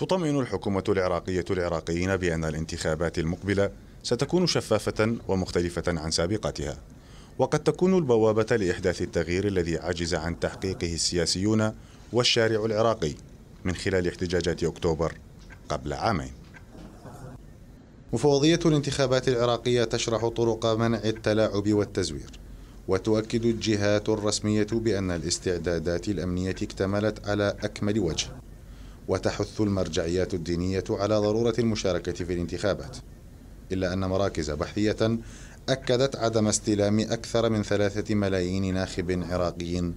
تطمئن الحكومة العراقية العراقيين بأن الانتخابات المقبلة ستكون شفافة ومختلفة عن سابقتها وقد تكون البوابة لإحداث التغيير الذي عجز عن تحقيقه السياسيون والشارع العراقي من خلال احتجاجات أكتوبر قبل عامين مفوضية الانتخابات العراقية تشرح طرق منع التلاعب والتزوير وتؤكد الجهات الرسمية بأن الاستعدادات الأمنية اكتملت على أكمل وجه وتحث المرجعيات الدينية على ضرورة المشاركة في الانتخابات إلا أن مراكز بحثية أكدت عدم استلام أكثر من ثلاثة ملايين ناخب عراقي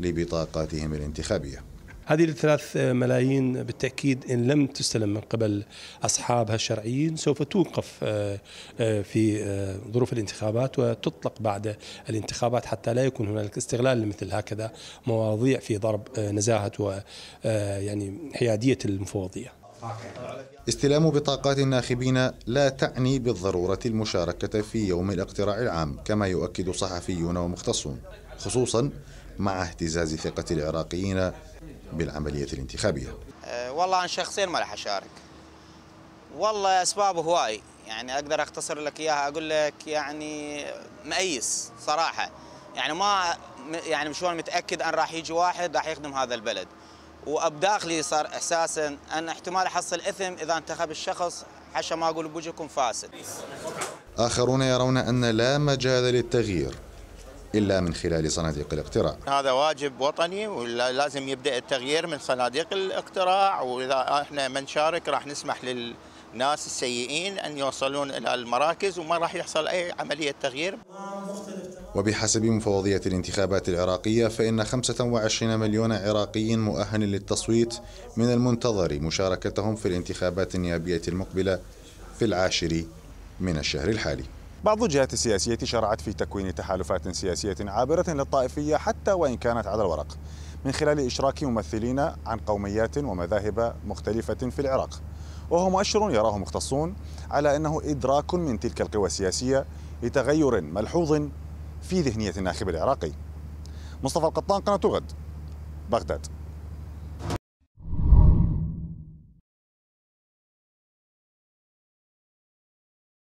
لبطاقاتهم الانتخابيه هذه الثلاث ملايين بالتأكيد إن لم تستلم من قبل أصحابها الشرعيين سوف توقف آه، آه، في آه، ظروف الانتخابات وتطلق بعد الانتخابات حتى لا يكون هنالك استغلال لمثل هكذا مواضيع في ضرب نزاهة ويعني حيادية المفوضية استلام بطاقات الناخبين لا تعني بالضرورة المشاركة في يوم الاقتراع العام كما يؤكد صحفيون ومختصون خصوصا مع اهتزاز ثقة العراقيين بالعملية الانتخابية أه، والله أنا شخصيا ما راح أشارك والله أسباب هواي يعني أقدر أختصر لك إياها أقول لك يعني مأيس صراحة يعني ما يعني مشوار متأكد أن راح يجي واحد راح يخدم هذا البلد وبداخلي صار احساسا ان احتمال احصل اثم اذا انتخب الشخص حشا ما اقول بوجهكم فاسد. اخرون يرون ان لا مجال للتغيير الا من خلال صناديق الاقتراع. هذا واجب وطني ولازم يبدا التغيير من صناديق الاقتراع واذا احنا ما نشارك راح نسمح لل ناس السيئين ان يوصلون الى المراكز وما راح يحصل اي عمليه تغيير وبحسب مفوضية الانتخابات العراقية فإن 25 مليون عراقي مؤهل للتصويت من المنتظر مشاركتهم في الانتخابات النيابية المقبلة في العاشر من الشهر الحالي بعض الجهات السياسية شرعت في تكوين تحالفات سياسية عابرة للطائفية حتى وإن كانت على الورق من خلال إشراك ممثلين عن قوميات ومذاهب مختلفة في العراق وهو مؤشر يراه مختصون على أنه إدراك من تلك القوى السياسية لتغير ملحوظ في ذهنية الناخب العراقي مصطفى القطان قناة غد بغداد